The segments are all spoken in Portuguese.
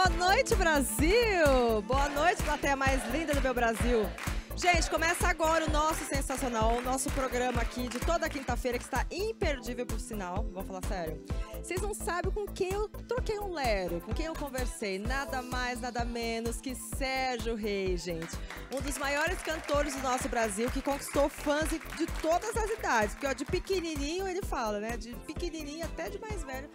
Boa noite, Brasil! Boa noite, plateia mais linda do meu Brasil. Gente, começa agora o nosso sensacional, o nosso programa aqui de toda quinta-feira, que está imperdível por sinal. Vamos falar sério. Vocês não sabem com quem eu troquei um lero, com quem eu conversei. Nada mais, nada menos que Sérgio Reis, gente. Um dos maiores cantores do nosso Brasil, que conquistou fãs de todas as idades. Porque, ó, de pequenininho ele fala, né? De pequenininho até de mais velho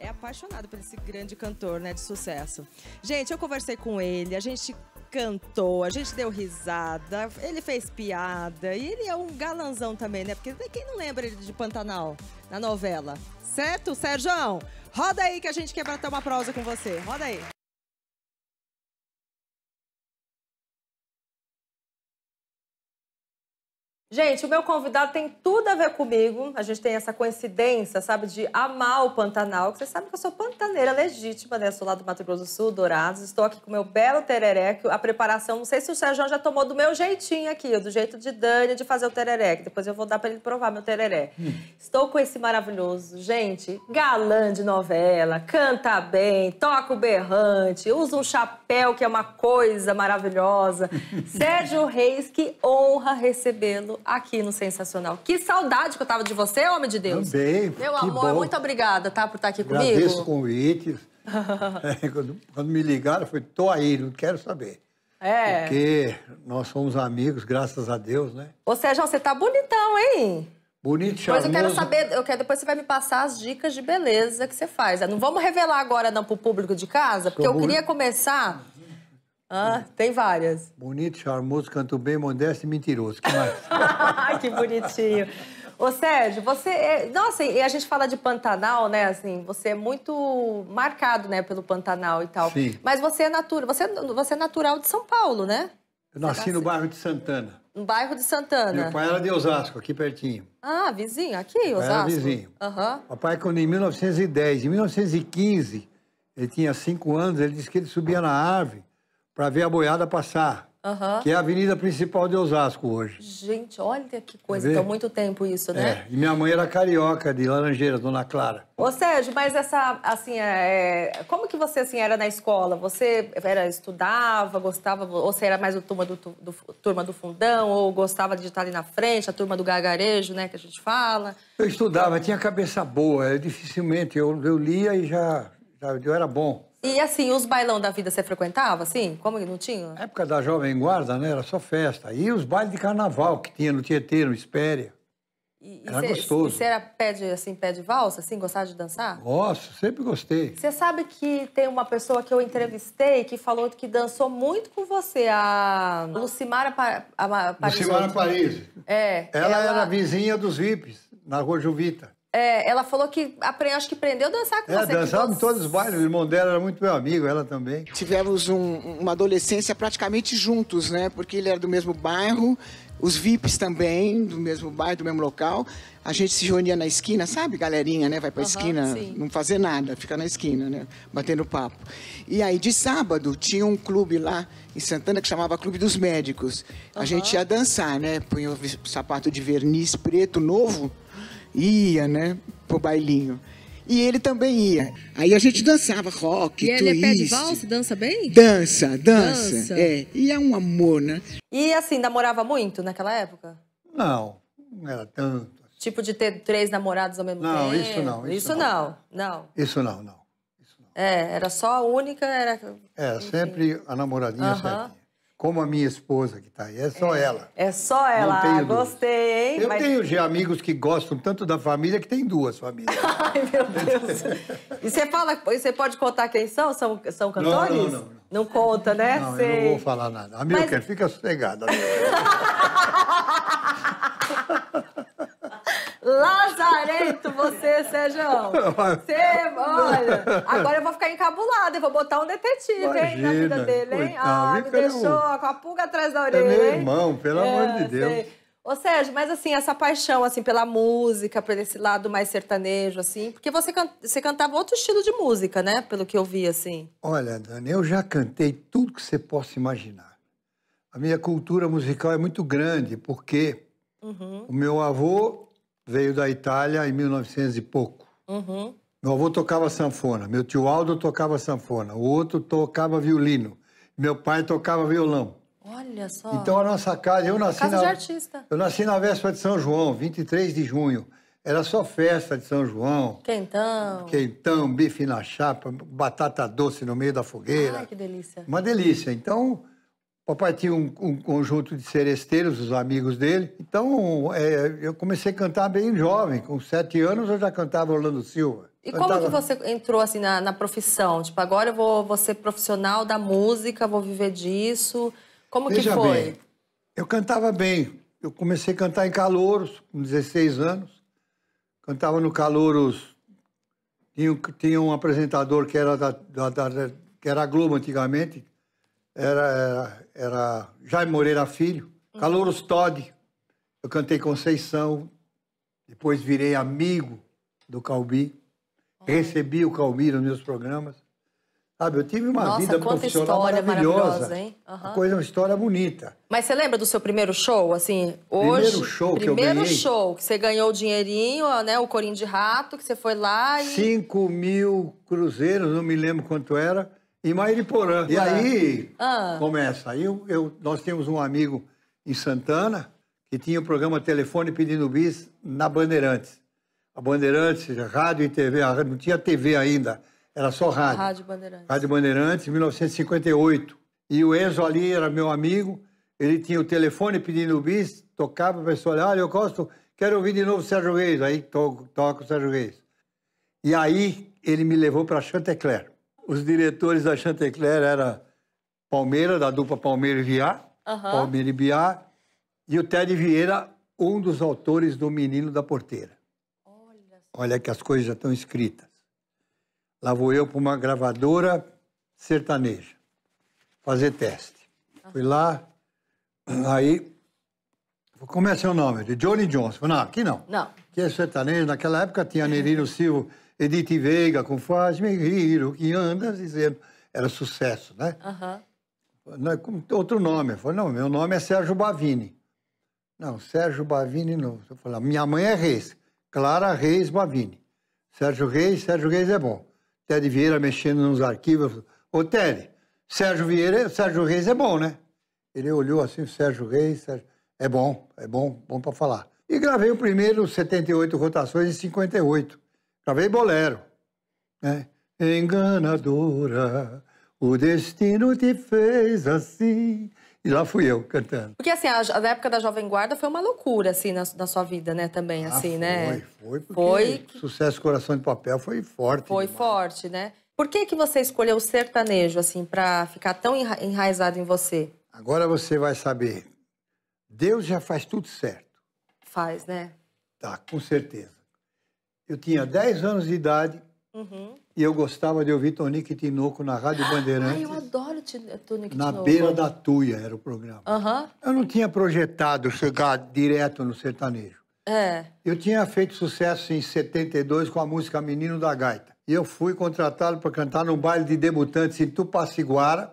é apaixonado por esse grande cantor, né, de sucesso. Gente, eu conversei com ele, a gente cantou, a gente deu risada, ele fez piada e ele é um galanzão também, né? Porque quem não lembra ele de Pantanal na novela, certo, Sérgio? Roda aí que a gente quer bater uma prosa com você. Roda aí. Gente, o meu convidado tem tudo a ver comigo. A gente tem essa coincidência, sabe, de amar o Pantanal. Você sabe que eu sou pantaneira legítima, né? sou lá do Mato Grosso do Sul, Dourados. Estou aqui com o meu belo terereque. A preparação, não sei se o Sérgio já tomou do meu jeitinho aqui, do jeito de Dani de fazer o terereque. Depois eu vou dar para ele provar meu tereré. Hum. Estou com esse maravilhoso, gente, galã de novela, canta bem, toca o berrante, usa um chapéu que é uma coisa maravilhosa. Sérgio Reis, que honra recebê-lo aqui no Sensacional. Que saudade que eu tava de você, homem de Deus. Também. Meu amor, bom. muito obrigada, tá, por estar aqui comigo. Agradeço o convite. é, quando, quando, me ligaram, eu falei, tô aí, não quero saber. É. Porque nós somos amigos, graças a Deus, né? Ô, Sérgio, você tá bonitão, hein? Bonito, charmoso. Mas eu quero saber, eu quero, depois você vai me passar as dicas de beleza que você faz. Não vamos revelar agora não pro público de casa, porque Sou eu queria começar ah, tem várias. Bonito, charmoso, canto bem, modesto e mentiroso. Que mais? que bonitinho. Ô, Sérgio, você. É... Nossa, e a gente fala de Pantanal, né? Assim, você é muito marcado, né, pelo Pantanal e tal. Sim. Mas você é natura... você, é, você é natural de São Paulo, né? Eu nasci no bairro de Santana. No bairro de Santana. Meu pai era de Osasco, aqui pertinho. Ah, vizinho, aqui, Osasco. Era vizinho. Uhum. Papai, quando em 1910, em 1915, ele tinha cinco anos, ele disse que ele subia na árvore para ver a boiada passar. Uhum. Que é a avenida principal de Osasco hoje. Gente, olha que coisa, então muito tempo isso, né? É. E minha mãe era carioca, de Laranjeiras, Dona Clara. Ô Sérgio, mas essa, assim, é, é... como que você, assim, era na escola? Você era, estudava, gostava, ou você era mais o turma do, do, turma do fundão, ou gostava de estar ali na frente, a turma do gargarejo, né, que a gente fala? Eu estudava, tinha cabeça boa, eu, dificilmente, eu, eu lia e já, já eu era bom. E assim, os bailão da vida você frequentava, assim? Como não tinha? Na época da Jovem Guarda, né? Era só festa. E os bailes de carnaval que tinha no Tietê, no Espéria. E, era cê, gostoso. E você era pé de, assim, pé de valsa, assim? Gostava de dançar? Gosto, sempre gostei. Você sabe que tem uma pessoa que eu entrevistei que falou que dançou muito com você, a Lucimara pa... a Paris. Lucimara Paris. É. Ela, ela era vizinha dos VIPs, na Rua Juvita. É, ela falou que aprendeu, acho que aprendeu a dançar com é, você. Dançava em todos os bailes, o irmão dela era muito meu amigo, ela também. Tivemos um, uma adolescência praticamente juntos, né? Porque ele era do mesmo bairro, os VIPs também, do mesmo bairro, do mesmo local. A gente se reunia na esquina, sabe, galerinha, né? Vai pra uhum, esquina, sim. não fazer nada, fica na esquina, né? Batendo papo. E aí, de sábado, tinha um clube lá em Santana que chamava Clube dos Médicos. Uhum. A gente ia dançar, né? Punha o sapato de verniz preto novo ia, né, pro bailinho. E ele também ia. Aí a gente dançava rock, E ele é pé de valsa, dança bem? Dança, dança, Dança. É. E é um amor, né? E assim, namorava muito naquela época? Não, não era tanto. Tipo de ter três namorados ao mesmo Não, tempo? isso não, isso não. não. Não. Isso não, não. Isso não. É, era só a única, era. É, sempre a namoradinha Aham. certinha como a minha esposa que está aí. É só é, ela. É só ela. Ah, gostei, hein? Eu Mas... tenho já amigos que gostam tanto da família que tem duas famílias. Ai, meu Deus. e você fala, você pode contar quem são? São, são cantores? Não, não, não, não. Não conta, né? Não, Sei. eu não vou falar nada. Amilcar, Mas... fica sossegada. Lazareto, você, Sérgio. Você, olha. Agora eu vou ficar encabulada, eu vou botar um detetive, Imagina, hein, na vida dele, hein? Coitado, ah, me deixou com a pulga atrás da é orelha. É meu irmão, hein? pelo é, amor de Deus. Sei. Ô Sérgio, mas assim, essa paixão assim pela música, por esse lado mais sertanejo, assim, porque você, can... você cantava outro estilo de música, né? Pelo que eu vi, assim. Olha, Dani, eu já cantei tudo que você possa imaginar. A minha cultura musical é muito grande, porque uhum. o meu avô veio da Itália em 1900 e pouco. Uhum. Meu avô tocava sanfona, meu tio Aldo tocava sanfona, o outro tocava violino, meu pai tocava violão. Olha só. Então a nossa casa, eu nasci casa na, de artista. Eu nasci na véspera de São João, 23 de junho. Era só festa de São João. Quentão. Quentão, bife na chapa, batata doce no meio da fogueira. Ai, que delícia. Uma delícia. Então, Papai tinha um, um, conjunto de seresteiros, os amigos dele. Então, é, eu comecei a cantar bem jovem. Com sete anos, eu já cantava Orlando Silva. E cantava... como que você entrou, assim, na, na, profissão? Tipo, agora eu vou, vou ser profissional da música, vou viver disso. Como Veja que foi? Bem, eu cantava bem. Eu comecei a cantar em Calouros, com 16 anos. Cantava no Calouros. Tinha, tinha um apresentador que era da, da, da que era a Globo antigamente, era, era, era Jaime Moreira Filho, uhum. Calouros Todd. Eu cantei Conceição, depois virei amigo do Calbi, uhum. recebi o Calbi nos meus programas. Sabe, eu tive uma Nossa, vida profissional história maravilhosa. maravilhosa hein? Uhum. Uma coisa, é uma história bonita. Mas você lembra do seu primeiro show, assim, hoje? Primeiro show primeiro que eu ganhei. Primeiro show que você ganhou o dinheirinho, né, o corinho de rato, que você foi lá e... 5 mil cruzeiros, não me lembro quanto era em Mairiporã. E aí é. ah. começa. Aí eu, eu, nós temos um amigo em Santana que tinha o programa Telefone Pedindo Bis na Bandeirantes. A Bandeirantes, rádio e TV, não tinha TV ainda, era só rádio. Rádio Bandeirantes. Rádio Bandeirantes, 1958. E o Enzo ali era meu amigo, ele tinha o telefone pedindo bis, tocava, a pessoa olhava, olha, eu gosto, quero ouvir de novo o Sérgio Reis. Aí toco, toco o Sérgio Reis. E aí ele me levou para Chantecler os diretores da Chantecler era Palmeira, da dupla Palmeira e Viá, uhum. Palmeira e Biá, e o Ted Vieira, um dos autores do Menino da Porteira. Olha, Olha que as coisas já estão escritas. Lá vou eu para uma gravadora sertaneja fazer teste. Uhum. Fui lá, aí. Como é seu nome? De Johnny Johnson. Não, aqui não. Não. Aqui é sertanejo. Naquela época tinha Nerino Silva Edith Veiga com Faz-me Rir, o que anda dizendo. Era sucesso, né? Uhum. Outro nome. Eu falei, não, meu nome é Sérgio Bavini. Não, Sérgio Bavini não. Eu falei, minha mãe é Reis, Clara Reis Bavini. Sérgio Reis, Sérgio Reis é bom. Ted Vieira mexendo nos arquivos. Ô, Ted, Sérgio Vieira, Sérgio Reis é bom, né? Ele olhou assim, Sérgio Reis, Sérgio... é bom, é bom, bom para falar. E gravei o primeiro 78 rotações em 58. Gravei tá bolero. Né? Enganadora, o destino te fez assim. E lá fui eu cantando. Porque assim, a, a época da Jovem Guarda foi uma loucura, assim, na, na sua vida, né, também, ah, assim, foi, né? Foi, foi. Sucesso Coração de Papel foi forte. Foi demais. forte, né? Por que, que você escolheu o sertanejo, assim, para ficar tão enraizado em você? Agora você vai saber. Deus já faz tudo certo. Faz, né? Tá, com certeza. Eu tinha 10 anos de idade uhum. e eu gostava de ouvir Tonique Tinoco na Rádio ah, Bandeirantes. Ah, eu adoro Tonique na Tinoco. Na beira da tuia era o programa. Uhum. Eu não tinha projetado chegar direto no sertanejo. É. Eu tinha feito sucesso em 72 com a música Menino da Gaita. E eu fui contratado para cantar num baile de debutantes em Tupaciguara,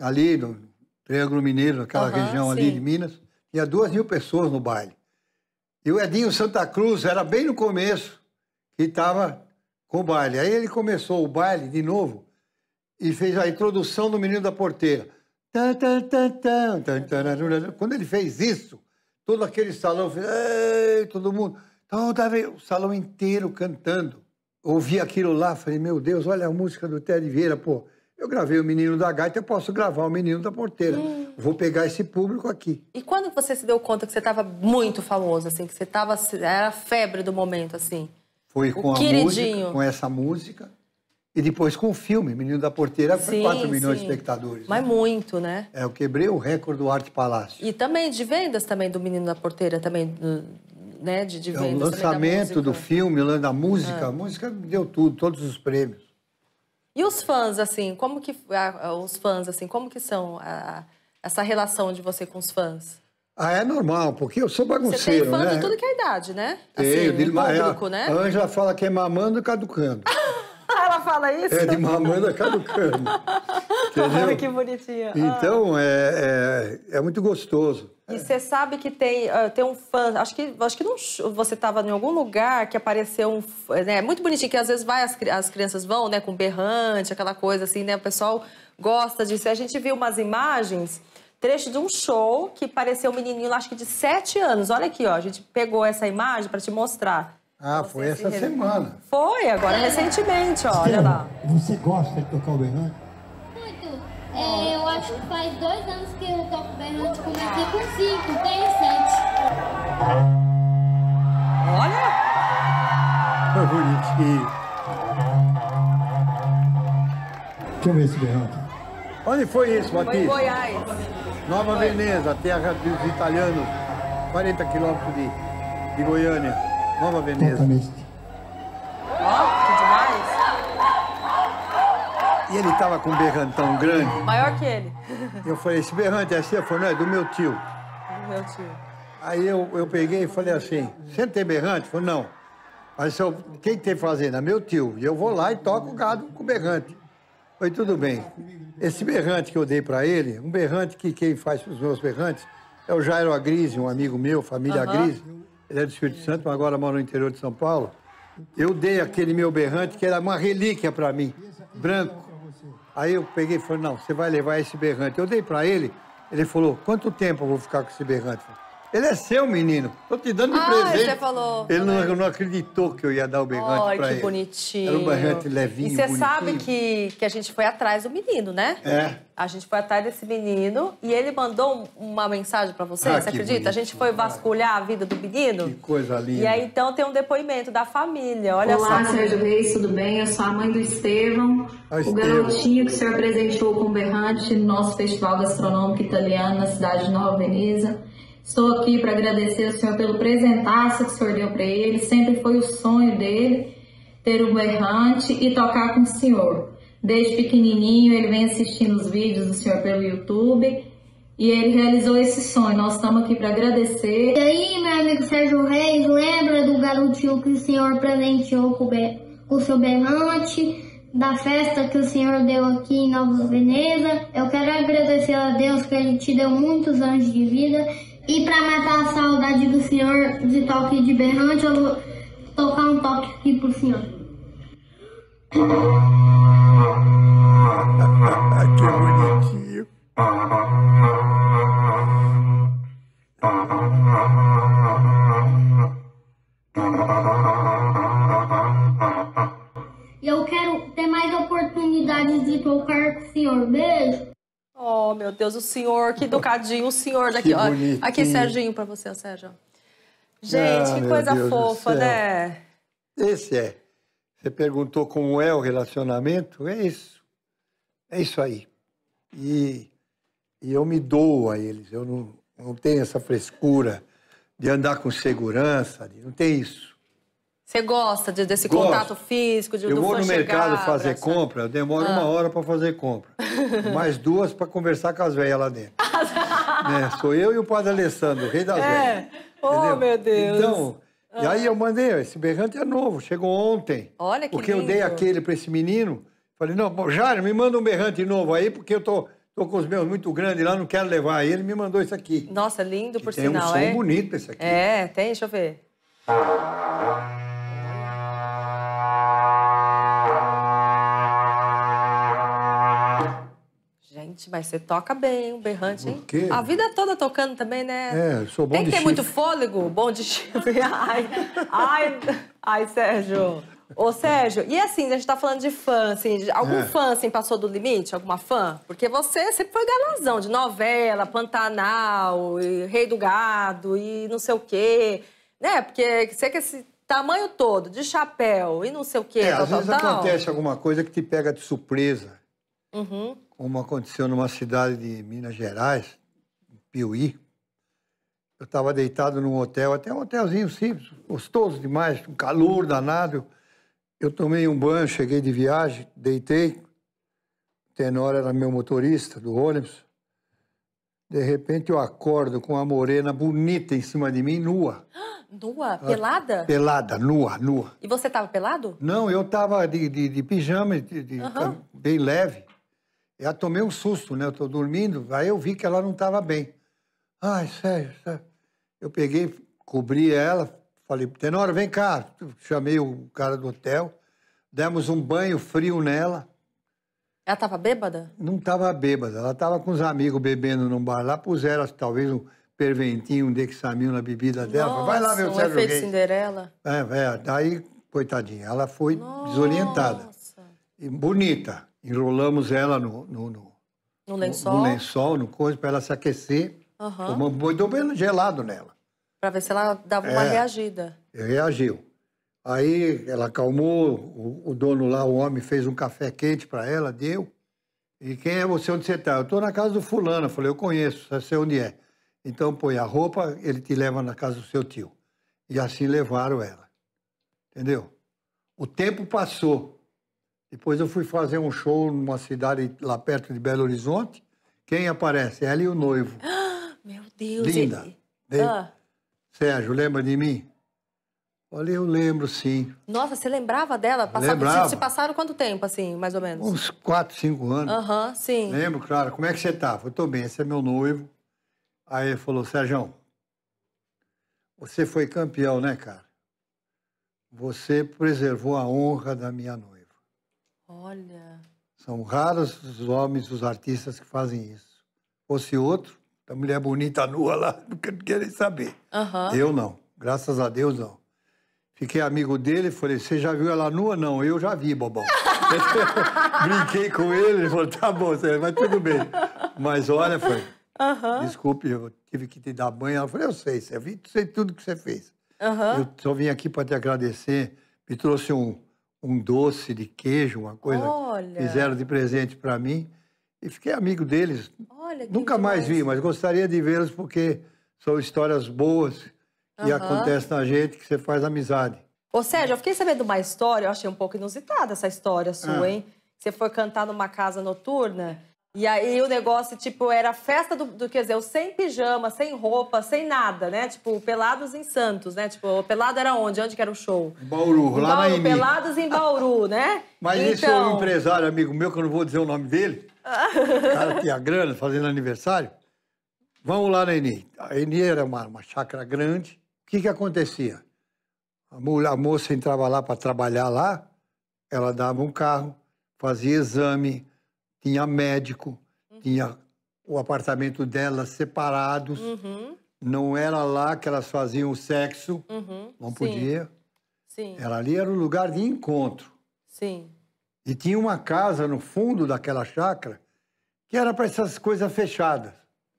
ali no Triângulo Mineiro, naquela uhum, região sim. ali de Minas. Tinha duas mil pessoas no baile. E o Edinho Santa Cruz era bem no começo que estava com o baile. Aí ele começou o baile de novo e fez a introdução do Menino da Porteira. Quando ele fez isso, todo aquele salão fez, Ei! todo mundo, toda então, vez, o salão inteiro cantando. Ouvi aquilo lá, falei, meu Deus, olha a música do Ted Vieira, pô. Eu gravei o Menino da Gaita, eu posso gravar o Menino da Porteira. Hum. Vou pegar esse público aqui. E quando você se deu conta que você estava muito famoso, assim, que você estava... Era a febre do momento, assim? Foi com o a queridinho. música, com essa música. E depois com o filme, Menino da Porteira, foi 4 milhões sim. de espectadores. Mas né? muito, né? É, eu quebrei o recorde do Arte Palácio. E também de vendas também do Menino da Porteira, também, né? De, de vendas. É, o lançamento do filme, da música, ah. a música deu tudo, todos os prêmios. E os fãs, assim, como que. A, os fãs, assim, como que são a, essa relação de você com os fãs? Ah, é normal, porque eu sou bagunceiro, né? Você tem fã né? de tudo que é idade, né? Tenho, assim, de é, público, é, né? A Ângela fala que é mamando e caducando. Ela fala isso? É, de mamando e caducando. Entendeu? que bonitinha. Então, ah. é, é, é muito gostoso. E você sabe que tem, uh, tem um fã, acho que, acho que não, você estava em algum lugar que apareceu um. Né, muito bonitinho, que às vezes vai, as, as crianças vão, né, com berrante, aquela coisa assim, né? O pessoal gosta disso. E a gente viu umas imagens, trecho de um show que pareceu um menininho, acho que de 7 anos. Olha aqui, ó, a gente pegou essa imagem para te mostrar. Ah, foi essa se... semana. Foi, agora recentemente, ó, olha lá. Você gosta de tocar o berrante? É, eu acho que faz dois anos que eu toco berrante, comecei com tipo cinco, tenho sete. Olha! É bonito. Deixa eu ver esse berrante. Onde foi isso, Matias? Foi em Goiás. Nova foi. Veneza, terra dos italianos. 40 quilômetros de, de Goiânia. Nova Veneza. Totalmente. Ó, oh, que demais! E ele tava com um berrantão grande. Maior que ele. Eu falei, esse berrante é seu? Ele falou, não, é do meu tio. Do meu tio. Aí eu, eu peguei e falei assim, você não tem berrante? Ele falou, não. Mas eu, quem tem fazenda? É meu tio. E eu vou lá e toco o gado com o berrante. Falei, tudo bem. Esse berrante que eu dei para ele, um berrante que quem faz os meus berrantes é o Jairo Agrise, um amigo meu, família uhum. Agrise. Ele é do Espírito Santo, mas agora mora no interior de São Paulo. Eu dei aquele meu berrante que era uma relíquia para mim, branco. Aí eu peguei e falei, não, você vai levar esse berrante. Eu dei para ele, ele falou, quanto tempo eu vou ficar com esse berrante? Ele é seu, menino. Tô te dando de ah, presente. Você falou. Ele não, não, acreditou que eu ia dar o berrante Olha, ele. Olha, que bonitinho. Era um berrante levinho, E você bonitinho. sabe que, que a gente foi atrás do menino, né? É. A gente foi atrás desse menino e ele mandou uma mensagem para você, ah, você acredita? Bonito, a gente foi vasculhar cara. a vida do menino. Que coisa linda. E aí, então, tem um depoimento da família, olha Olá, só. Olá, Sérgio Reis, tudo bem? Eu sou a mãe do Estevão, ah, o garotinho que o senhor presenteou com o Berrante no nosso Festival Gastronômico Italiano na cidade de Nova Veneza. Estou aqui para agradecer ao senhor pelo presentaço que o senhor deu para ele. Sempre foi o sonho dele ter um berrante e tocar com o senhor. Desde pequenininho ele vem assistindo os vídeos do senhor pelo YouTube e ele realizou esse sonho. Nós estamos aqui para agradecer. E aí, meu amigo Sérgio Reis, lembra do garotinho que o senhor presenteou com o seu berrante? da festa que o Senhor deu aqui em Nova Veneza. Eu quero agradecer a Deus que Ele te deu muitos anos de vida e para matar a saudade do senhor de toque de berrante, eu vou tocar um toque aqui pro senhor. Ah, que bonitinho. senhor, que educadinho, o senhor daqui. Ó, aqui, Serginho, para você, Sérgio. Gente, ah, que coisa Deus fofa, né? Esse é. Você perguntou como é o relacionamento? É isso. É isso aí. E, e eu me dou a eles. Eu não, não tenho essa frescura de andar com segurança. Não tem isso. Você gosta de, desse Gosto. contato físico? De, eu vou no mercado fazer abraçar. compra, eu demoro ah. uma hora para fazer compra. Mais duas para conversar com as velhas lá dentro. né? Sou eu e o padre Alessandro, o rei das é. velhas. Oh, meu Deus. Então, ah. e aí eu mandei, esse berrante é novo, chegou ontem. Olha que Porque lindo. eu dei aquele para esse menino. Falei, não, Jário, me manda um berrante novo aí, porque eu tô, tô com os meus muito grandes lá, não quero levar. Aí ele me mandou isso aqui. Nossa, lindo, por e sinal, é? Tem um som é? bonito esse aqui. É, tem, deixa eu ver. Ah. mas você toca bem o berrante, hein? Por A vida toda tocando também, né? É, sou bom Tem que ter muito fôlego, bom de chifre. Ai, ai, ai, Sérgio. Ô, Sérgio, e assim, a gente tá falando de fã, assim, algum é. fã, assim, passou do limite? Alguma fã? Porque você sempre foi galãzão de novela, Pantanal, Rei do Gado e não sei o quê, né? Porque você que esse tamanho todo, de chapéu e não sei o quê, é, tal, às vezes tal. acontece alguma coisa que te pega de surpresa. Uhum. Uma aconteceu numa cidade de Minas Gerais, Piuí. Eu estava deitado num hotel, até um hotelzinho simples, gostoso demais, um calor danado. Eu tomei um banho, cheguei de viagem, deitei. Tenor era meu motorista do ônibus. De repente eu acordo com uma morena bonita em cima de mim, nua. Nua? Pelada? Pelada, nua, nua. E você estava pelado? Não, eu estava de, de, de, pijama, de, de, uhum. bem leve. Eu tomei um susto, né? Eu tô dormindo, aí eu vi que ela não estava bem. Ai, sério, sério. Eu peguei, cobri ela, falei, Tenor, vem cá. Chamei o cara do hotel, demos um banho frio nela. Ela estava bêbada? Não estava bêbada. Ela estava com os amigos bebendo num bar lá, puseram talvez um perventinho, um dexamil na bebida dela. Nossa, Vai lá ver um Sérgio efeito Cinderela. É, é, daí, coitadinha, ela foi Nossa. desorientada. E bonita enrolamos ela no, no, no, no lençol, no, lençol, no coisa, para ela se aquecer. Uhum. Tomamos um bem gelado nela. Para ver se ela dava é, uma reagida. Reagiu. Aí ela acalmou, o, o, dono lá, o homem, fez um café quente para ela, deu. E quem é você, onde você está? Eu estou na casa do fulano. Eu falei, eu conheço, você sei onde é. Então põe a roupa, ele te leva na casa do seu tio. E assim levaram ela. Entendeu? O tempo passou. Depois eu fui fazer um show numa cidade lá perto de Belo Horizonte. Quem aparece? Ela e o noivo. meu Deus. Linda. Ele... Ah. Sérgio, lembra de mim? Olha, eu lembro, sim. Nossa, você lembrava dela? Passava, lembrava. Se passaram quanto tempo, assim, mais ou menos? Uns 4, 5 anos. Aham, uhum, sim. Lembro, claro. Como é que você tá? Eu tô bem, esse é meu noivo. Aí ele falou, Sérgio, você foi campeão, né, cara? Você preservou a honra da minha noiva. Olha. São raros os homens, os artistas que fazem isso. Fosse outro, a mulher bonita nua lá, não querem saber. Uhum. Eu não, graças a Deus não. Fiquei amigo dele, falei, você já viu ela nua? Não, eu já vi, bobão. Brinquei com ele, ele falou, tá bom, mas tudo bem. Mas olha, foi. Uhum. Desculpe, eu tive que te dar banho. Ela falou, eu sei, você viu sei tudo que você fez. Uhum. Eu só vim aqui para te agradecer. Me trouxe um, um doce de queijo, uma coisa. Olha. Fizeram de presente para mim e fiquei amigo deles. Olha, Nunca mais vi, mas gostaria de vê-los porque são histórias boas que uhum. acontecem na gente, que você faz amizade. Ô Sérgio, eu fiquei sabendo uma história, eu achei um pouco inusitada essa história sua, ah. hein? Você foi cantar numa casa noturna e aí o negócio, tipo, era festa do, do quer dizer, eu sem pijama, sem roupa, sem nada, né? Tipo, Pelados em Santos, né? Tipo, Pelado era onde? Onde que era o show? Bauru, lá Bauru, na Pelados em Bauru, né? Mas então... esse é um então- empresário, amigo meu, que eu não vou dizer o nome dele. o cara tinha grana fazendo aniversário. Vamos lá na Eni. A Eni era uma, uma chácara grande. O que que acontecia? A, mulher, a moça entrava lá para trabalhar lá, ela dava um carro, fazia exame, tinha médico, uhum. tinha o apartamento delas separados. Uhum. Não era lá que elas faziam o sexo, uhum. não podia. Sim. Sim. Era ali era o lugar de encontro. Sim. E tinha uma casa no fundo daquela chácara que era para essas coisas fechadas.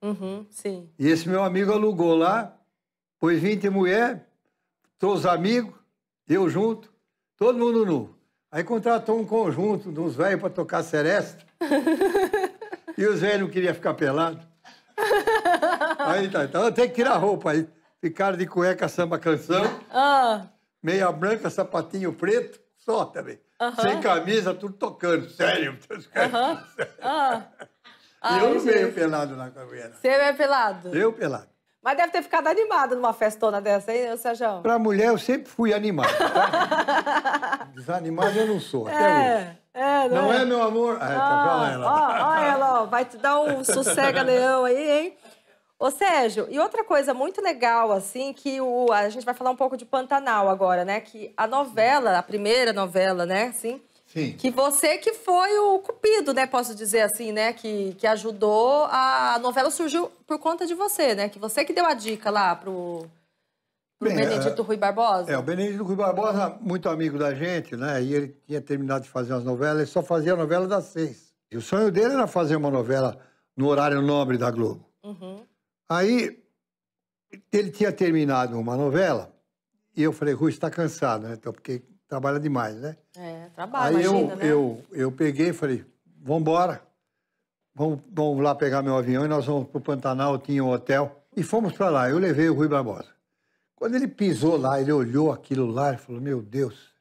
Uhum, sim. E esse meu amigo alugou lá, pôs 20 mulheres, trouxe os amigos, eu junto, todo mundo nu. Aí contratou um conjunto de uns velhos para tocar seresta. E os velhos não queriam ficar pelado. Aí tá, então tem que tirar a roupa aí. Ficaram de cueca samba canção, Ah, meia branca, sapatinho preto, só também. Sem camisa, tudo tocando, sério. aham. Ah. Ai, ah, eu não veio pelado na caveira. Você é pelado? Eu pelado. Mas deve ter ficado animado numa festona dessa, hein, o Sérgio? Pra mulher eu sempre fui animado. tá? Desanimado eu não sou, até é. hoje. É. É, não, não é? é? meu amor? Ah, tá ah, ela. Ó, ó ela, ó, vai te dar um sossega-leão aí, hein? Ô, Sérgio, e outra coisa muito legal, assim, que o, a gente vai falar um pouco de Pantanal agora, né? Que a novela, a primeira novela, né, assim, Sim. que você que foi o cupido, né, posso dizer assim, né, que, que ajudou, a, a novela surgiu por conta de você, né? Que você que deu a dica lá pro... Para o Benedito é, Rui Barbosa? É, o Benedito Rui Barbosa, muito amigo da gente, né? E ele tinha terminado de fazer as novelas, ele só fazia a novela das seis. E o sonho dele era fazer uma novela no horário nobre da Globo. Uhum. Aí, ele tinha terminado uma novela, e eu falei, Rui, está cansado, né? Então, porque trabalha demais, né? É, trabalha, Aí imagina, eu, né? eu, eu peguei e falei, vamos embora. Vamos, vamos lá pegar meu avião e nós vamos para o Pantanal, tinha um hotel. E fomos para lá, eu levei o Rui Barbosa. Quando ele pisou lá, ele olhou aquilo lá e falou: Meu Deus,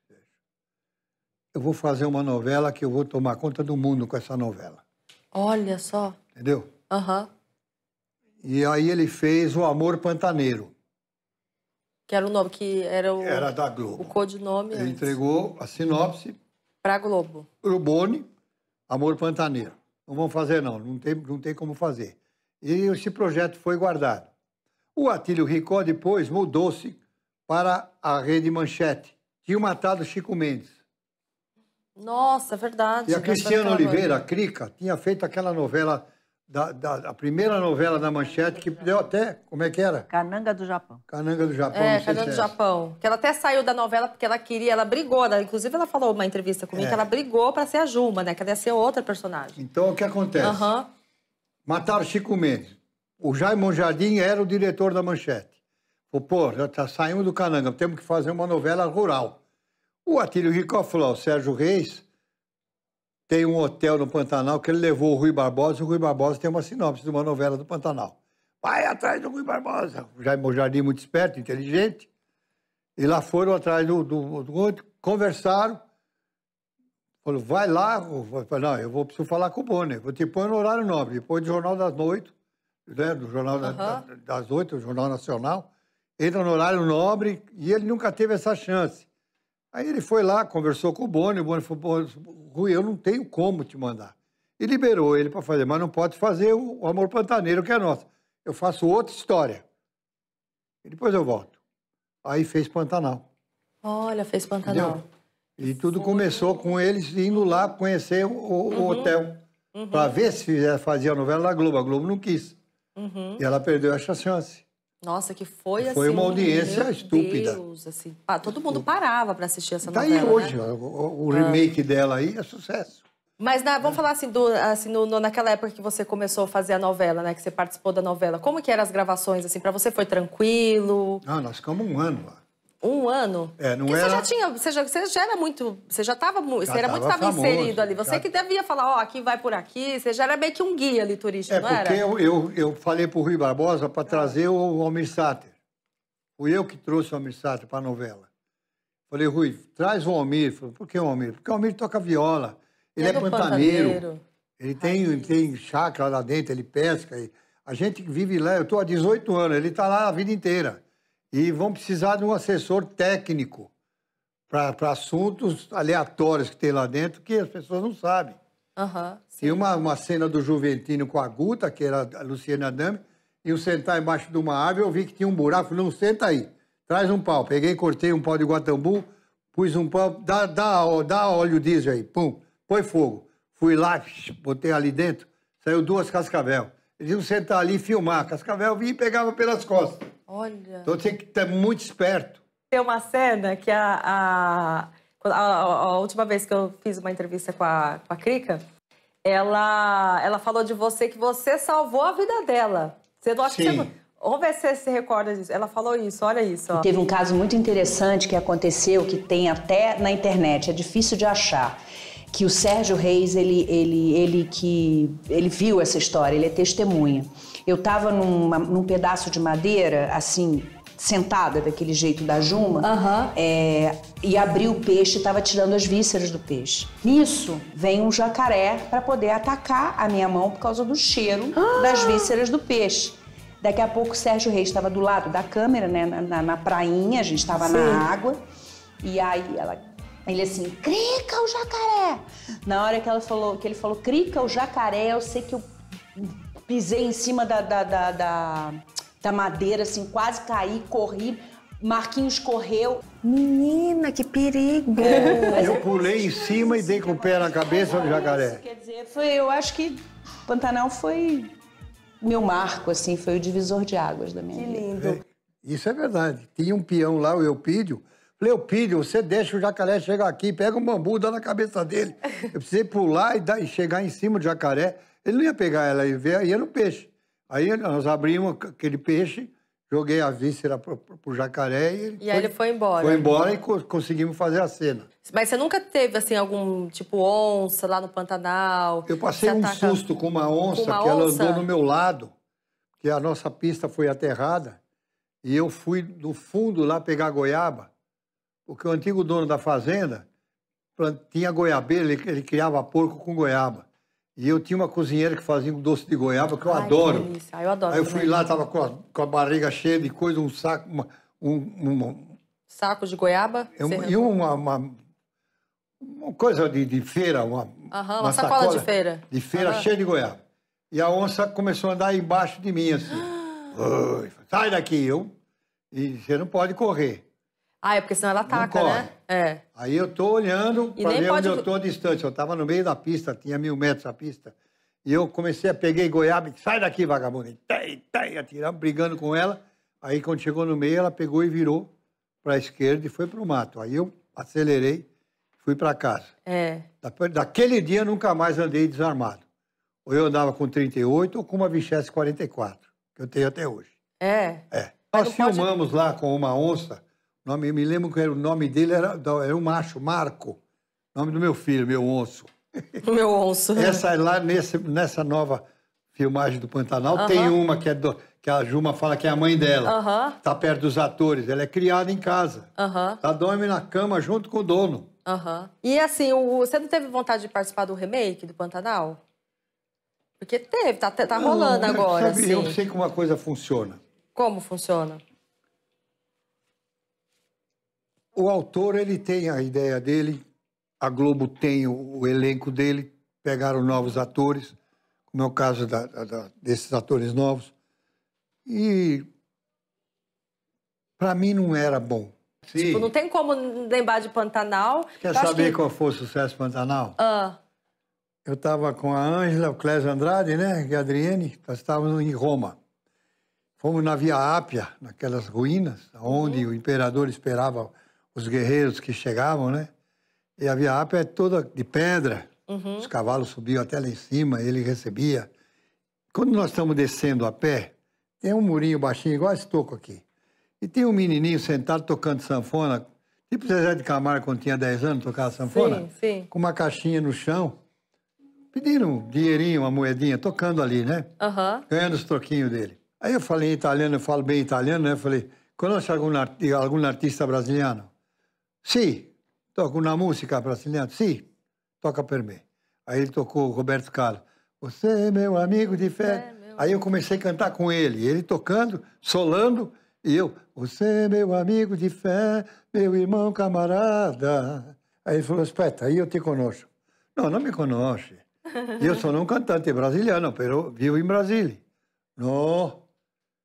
eu vou fazer uma novela que eu vou tomar conta do mundo com essa novela. Olha só. Entendeu? Aham. Uhum. E aí ele fez O Amor Pantaneiro. Que era o nome, que era o. Era da Globo. O codinome. Ele antes. entregou a sinopse. Pra Globo. Pro Boni, Amor Pantaneiro. Não vão fazer, não, não tem, não tem como fazer. E esse projeto foi guardado. O Atílio Ricó depois mudou-se para a Rede Manchete. Tinha matado Chico Mendes. Nossa, é verdade. E a tá Cristiana Oliveira, a Crica, tinha feito aquela novela, da, da a primeira novela da Manchete, que deu até, como é que era? Cananga do Japão. Cananga do Japão, É, Cananga do é. Japão. Que ela até saiu da novela porque ela queria, ela brigou, ela, né? inclusive ela falou uma entrevista comigo é. que ela brigou para ser a Juma, né? Que ela ia ser outra personagem. Então, o que acontece? Uhum. Mataram Chico Mendes. O Jaime Jardim era o diretor da manchete. Falou, pô, já tá, saímos do Cananga, temos que fazer uma novela rural. O Atílio Rico falou, o Sérgio Reis tem um hotel no Pantanal que ele levou o Rui Barbosa, e o Rui Barbosa tem uma sinopse de uma novela do Pantanal. Vai atrás do Rui Barbosa. O Jaime Jardim muito esperto, inteligente. E lá foram atrás do, outro, conversaram. Falou, vai lá. Eu falei, não, eu vou, preciso falar com o Bonner. Vou te pôr no horário nobre, depois do Jornal das Noites né, do Jornal uhum. da, das Oito, o Jornal Nacional, entra no horário nobre e ele nunca teve essa chance. Aí ele foi lá, conversou com o Boni, o Boni falou, Rui, eu não tenho como te mandar. E liberou ele para fazer, mas não pode fazer o Amor Pantaneiro, que é nosso. Eu faço outra história. E depois eu volto. Aí fez Pantanal. Olha, fez Pantanal. Entendeu? E tudo Sim. começou com eles indo lá conhecer o, o uhum. hotel. Uhum. Para ver se fazia a novela da Globo. A Globo não quis. Uhum. E ela perdeu essa chance. Nossa, que foi, foi assim. Foi uma audiência meu estúpida. Deus, assim. Ah, todo mundo parava para assistir essa tá novela. Tá aí hoje, né? o, o, remake ah. dela aí é sucesso. Mas na, vamos é. falar assim, do, assim no, no, naquela época que você começou a fazer a novela, né? Que você participou da novela. Como que eram as gravações, assim? Para você foi tranquilo? Ah, nós ficamos um ano lá. Um ano? É, não Porque era... você já tinha, você já, você já era muito, você já estava, você já era muito tava famoso, inserido ali. Você já... que devia falar, ó, oh, aqui vai por aqui, você já era meio que um guia ali turístico, é, não era? É, porque eu, eu, falei para o Rui Barbosa para trazer o Almir Sater. Fui eu que trouxe o Almir Sater para a novela. Falei, Rui, traz o Almir. Falei, por que o Almir? Porque o Almir toca viola, ele é, é pantaneiro, pantaneiro, ele tem, ele tem chácara lá dentro, ele pesca. A gente vive lá, eu estou há 18 anos, ele está lá a vida inteira e vão precisar de um assessor técnico para assuntos aleatórios que tem lá dentro que as pessoas não sabem. Uhum, tem uma, uma cena do Juventino com a Guta, que era a Luciana Adame, e eu sentar embaixo de uma árvore, eu vi que tinha um buraco, falei, não, senta aí, traz um pau. Peguei, cortei um pau de guatambu, pus um pau, dá, dá, dá óleo diesel aí, pum, põe fogo. Fui lá, botei ali dentro, saiu duas cascavel. Eles iam sentar ali e filmar. Cascavel vinha e pegava pelas costas. Olha. Então tem que estar tá muito esperto. Tem uma cena que a, a, a, a última vez que eu fiz uma entrevista com a, com a Krika, ela, ela falou de você que você salvou a vida dela. Você não acha Sim. que você... Vamos ver se você se recorda disso. Ela falou isso, olha isso. Ó. Teve um caso muito interessante que aconteceu, que tem até na internet, é difícil de achar. Que o Sérgio Reis, ele, ele, ele, que, ele viu essa história, ele é testemunha. Eu estava num pedaço de madeira, assim, sentada daquele jeito da Juma, uhum. é, e abri o peixe e estava tirando as vísceras do peixe. Nisso, vem um jacaré para poder atacar a minha mão por causa do cheiro ah. das vísceras do peixe. Daqui a pouco o Sérgio Reis estava do lado da câmera, né, na, na, na prainha, a gente estava na água. E aí ela, ele assim, crica o jacaré! Na hora que ela falou, que ele falou, crica o jacaré, eu sei que eu pisei em cima da, da, da, da, da madeira, assim, quase caí, corri. Marquinhos correu. Menina, que perigo! É, eu é pulei em cima e assim, dei com o pé na cabeça do é jacaré. Quer dizer, foi, eu acho que Pantanal foi meu marco, assim, foi o divisor de águas da minha que vida. Que lindo. É, isso é verdade. Tinha um peão lá, o Eupídio. Falei, Eupídio, você deixa o jacaré chegar aqui, pega um bambu, dá na cabeça dele. Eu precisei pular e, dar, e chegar em cima do jacaré. Ele não ia pegar ela e ver, ia no peixe. Aí nós abrimos aquele peixe, joguei a víscera pro, pro jacaré e ele. E foi, aí ele foi embora. Foi embora e co conseguimos fazer a cena. Mas você nunca teve, assim, algum tipo onça lá no Pantanal? Eu passei um susto com uma onça, com uma que ela andou no meu lado, que a nossa pista foi aterrada, e eu fui do fundo lá pegar goiaba, porque o antigo dono da fazenda tinha goiabeira, ele, ele criava porco com goiaba. E eu tinha uma cozinheira que fazia um doce de goiaba que eu Ai, adoro. Que delícia. eu adoro. Aí eu fui também. lá, tava com a, com a, barriga cheia de coisa, um saco, uma, um, um saco de goiaba é e uma, uma, uma coisa de, de, feira, uma, uma, sacola, sacola, de feira, de feira cheia de goiaba. E a onça começou a andar embaixo de mim assim. Sai daqui eu. E você não pode correr. Ah, é porque senão ela ataca, né? É. Aí eu tô olhando para ver pode... onde eu tô distante. Eu tava no meio da pista, tinha mil metros a pista. E eu comecei a peguei goiaba, sai daqui, vagabundo. E tem, tem, atirando, brigando com ela. Aí quando chegou no meio, ela pegou e virou para a esquerda e foi para o mato. Aí eu acelerei, fui para casa. É. daquele dia nunca mais andei desarmado. Ou eu andava com 38 ou com uma Vichesse 44, que eu tenho até hoje. É. É. Nós filmamos pode... lá com uma onça Nome, me lembro que era, o nome dele era, era um macho, Marco. Nome do meu filho, meu onço. Meu onço. Essa é lá, nesse, nessa nova filmagem do Pantanal, uh -huh. tem uma que, é do, que a Juma fala que é a mãe dela. Uh -huh. Tá perto dos atores. Ela é criada em casa. Uh -huh. Ela dorme na cama junto com o dono. E assim, o, você não teve vontade de participar do remake do Pantanal? Porque teve, tá, tá rolando não, agora. Sabe, assim. Eu sei que uma coisa funciona. Como funciona? O autor, ele tem a ideia dele, a Globo tem o, o elenco dele, pegaram novos atores, como é o caso da, da, desses atores novos. E para mim não era bom. Sim. Tipo, não tem como lembrar de Pantanal. Quer saber que... qual foi o sucesso de Pantanal? Ah. Eu estava com a Ângela, o Clésio Andrade, né? E a Adriene, nós estávamos em Roma. Fomos na Via Ápia, naquelas ruínas, onde uhum. o imperador esperava os guerreiros que chegavam, né? E a Via Ápia é toda de pedra. Uhum. Os cavalos subiam até lá em cima, ele recebia. Quando nós estamos descendo a pé, tem um murinho baixinho, igual esse toco aqui. E tem um menininho sentado tocando sanfona, tipo Zezé de Camargo, quando tinha 10 anos, tocava sanfona. Sim, sim. Com uma caixinha no chão. pedindo um dinheirinho, uma moedinha, tocando ali, né? Uhum. Ganhando os troquinhos dele. Aí eu falei em italiano, eu falo bem italiano, né? Eu falei, conhece algum, algum artista brasileiro? Sì, toca una música brasileira. Sì, toca per me. Aí ele tocou Roberto Carlos. Você é meu amigo de fé. É, Aí eu comecei a cantar com ele, ele tocando, solando, e eu, você é meu amigo de fé, meu irmão camarada. Aí ele falou, espeta, aí eu te conosco. Não, não me conosco. eu sou um cantante brasileiro, mas vivo em Brasília. Não,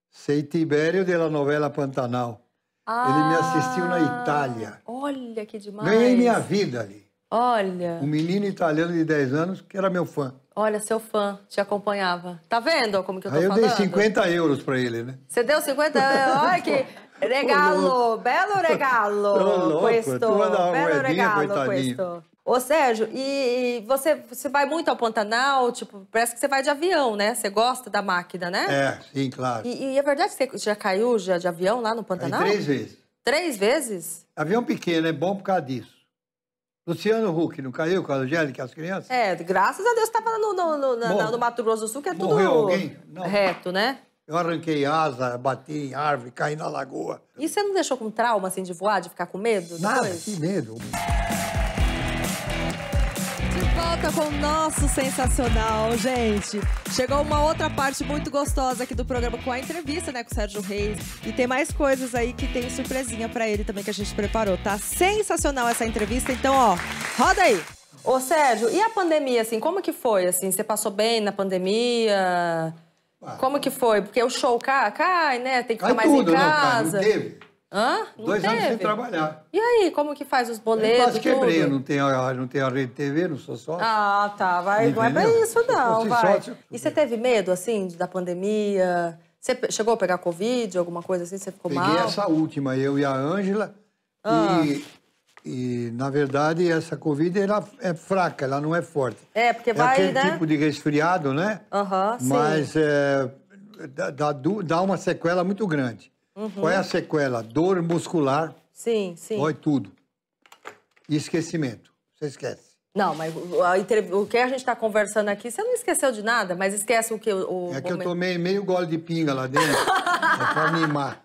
sei Tibério da novela Pantanal. Ah, Ele me ah, assistiu na Itália. Olha que demais. Ganhei minha vida ali. Olha. Um menino italiano de 10 anos que era meu fã. Olha, seu fã te acompanhava. Tá vendo como que eu tô Aí eu falando? dei 50 euros pra ele, né? Você deu 50 euros? Olha que regalo, belo regalo. Tô louco, Tu manda uma belo regalo, coitadinho. questo. Ô, Sérgio, e você, você vai muito ao Pantanal, tipo, parece que você vai de avião, né? Você gosta da máquina, né? É, sim, claro. E, e é verdade que você já caiu já de avião lá no Pantanal? três vezes. Três vezes? Avião pequeno, é bom por causa disso. Luciano Huck, não caiu com a Angélica, as crianças? É, graças a Deus estava no, no, no, no, no Mato Grosso do Sul, que é tudo alguém? Não. reto, né? Eu arranquei asa, bati em árvore, caí na lagoa. E você não deixou com trauma, assim, de voar, de ficar com medo? Nada, que medo volta com o nosso sensacional, gente. Chegou uma outra parte muito gostosa aqui do programa com a entrevista, né, com o Sérgio Reis. E tem mais coisas aí que tem surpresinha para ele também que a gente preparou. Tá sensacional essa entrevista, então, ó, roda aí. Ô, Sérgio, e a pandemia, assim, como que foi? Assim, você passou bem na pandemia? Como que foi? Porque o show cai, cai né? Tem que cai ficar mais tudo, em casa. cara, não teve. Hã? Não Dois teve? anos sem trabalhar. E aí, como que faz os boletos? Eu quase quebrei, não tenho, não tenho a rede TV, não sou só. Ah, tá. Vai, não é pra isso, não. Vai. Sócio, e você teve medo, assim, da pandemia? Você chegou a pegar Covid, alguma coisa assim? Você ficou Peguei mal? Peguei essa última, eu e a Ângela. Ah. E, e, na verdade, essa Covid ela é fraca, ela não é forte. É, porque é vai, é aquele né? tipo de resfriado, né? Aham, uhum, Mas é, dá, dá uma sequela muito grande. Uhum. Qual é a uhum. sequela? Dor muscular. Sim, sim. Dói tudo. E esquecimento. Você esquece. Não, mas o que a gente está conversando aqui, você não esqueceu de nada, mas esquece o que o. é que eu tomei meio gole de pinga lá dentro, é pra animar.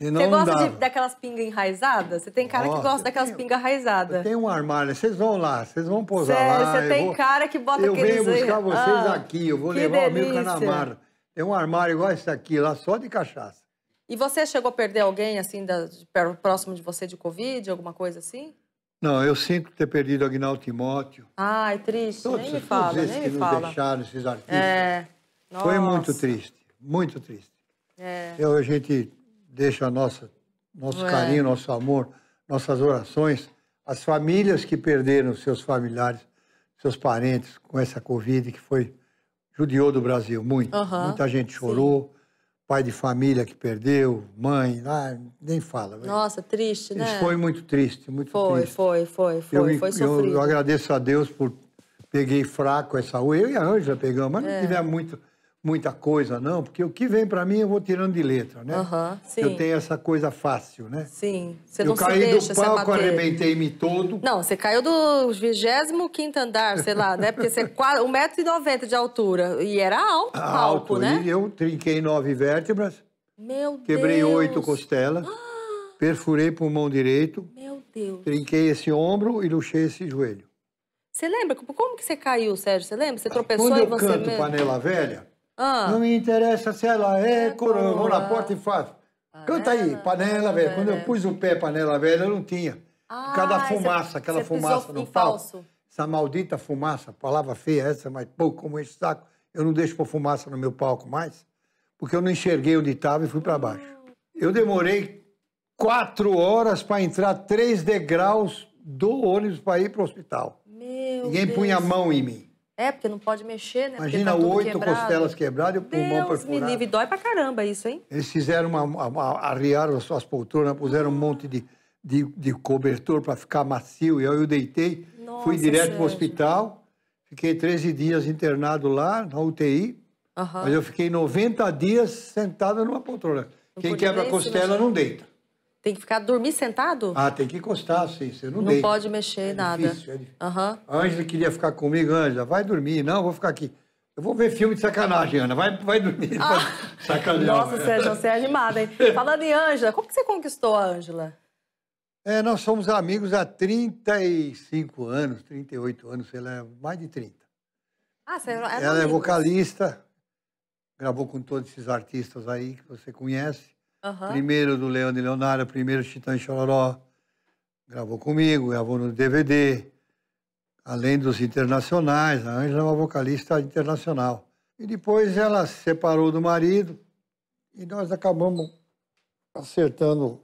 Senão você gosta de, daquelas pingas enraizadas? Você tem cara Nossa, que gosta daquelas pingas enraizadas. Tem um armário, vocês vão lá, vocês vão posar Sério, lá. Você tem vou, cara que bota eu aqueles... Eu venho buscar vocês ah, aqui, eu vou levar delícia. o meu canamarro. Tem um armário igual esse aqui lá, só de cachaça. E você chegou a perder alguém, assim, da, próximo de você de Covid, alguma coisa assim? Não, eu sinto ter perdido Agnaldo Timóteo. Ai, ah, triste. Todos, nem me fala, todos nem que me fala. deixaram, esses é, artistas. É. Foi muito triste, muito triste. É. Eu, é, a gente deixa nossa, nosso é. carinho, nosso amor, nossas orações às famílias que perderam seus familiares, seus parentes com essa Covid que foi judiou do Brasil muito. Muita gente chorou, Sim pai de família que perdeu, mãe, ah, nem fala. Nossa, triste, né? foi muito triste, muito foi, triste. Foi, foi, foi, eu, foi sofrido. Eu, eu, agradeço a Deus por peguei fraco essa rua. Eu e a Ângela pegamos, mas é. não tivemos muito muita coisa, não, porque o que vem para mim eu vou tirando de letra, né? Uhum, eu tenho essa coisa fácil, né? Sim. Você eu caí deixa, do palco, arrebentei-me todo. Não, você caiu do 25 andar, sei lá, né? Porque você é 1,90m de altura. E era alto palco, alto, né? E eu trinquei nove vértebras. Meu quebrei oito costelas. Ah. Perfurei pulmão direito. Meu Deus. Trinquei esse ombro e luxei esse joelho. Você lembra? Como que você caiu, Sérgio? Você lembra? Você ah, tropeçou Quando e você... eu canto mesmo? Panela Velha, ah. Não me interessa se ela é coroa. vou na porta e faço. Canta aí, panela velha. Quando eu pus o pé panela velha, eu não tinha. Ah, Por causa da ah, é- fumaça, aquela fumaça no palco. Falso. Essa maldita fumaça, palavra feia essa, mas pô, como esse saco. Eu não deixo pôr fumaça no meu palco mais, porque eu não enxerguei onde estava e fui para baixo. Eu demorei quatro horas para entrar três degraus do ônibus para ir para o hospital. Meu Ninguém Deus. punha a mão em mim. É, porque não pode mexer, né? Imagina tá oito costelas quebradas e o pulmão Deus perfurado. me livre, dói pra caramba isso, hein? Eles fizeram uma, uma arriaram as suas poltronas, puseram um monte de, de, de cobertor para ficar macio. E aí eu deitei, Nossa, fui direto pro hospital, fiquei 13 dias internado lá, na UTI. Uhum. Mas eu fiquei 90 dias sentado numa poltrona. Não Quem quebra a costela não deita. Tem que ficar, dormir sentado? Ah, tem que encostar, sim. Você não, não pode mexer, é nada. Difícil, é difícil. Uhum. A Ângela queria ficar comigo, Ângela, vai dormir. Não, vou ficar aqui. Eu vou ver filme de sacanagem, Ana. Vai, vai dormir. Ah. Sacanagem. Nossa, né? Sérgio, você é animada, hein? Falando em Ângela, como que você conquistou a Ângela? É, nós somos amigos há 35 anos, 38 anos, ela é mais de 30. Ah, você era Ela é vocalista, gravou com todos esses artistas aí que você conhece. Uhum. Primeiro do Leão de Leonardo, primeiro Titã e Chororó. Gravou comigo, gravou no DVD. Além dos internacionais, a Ângela é uma vocalista internacional. E depois ela se separou do marido e nós acabamos acertando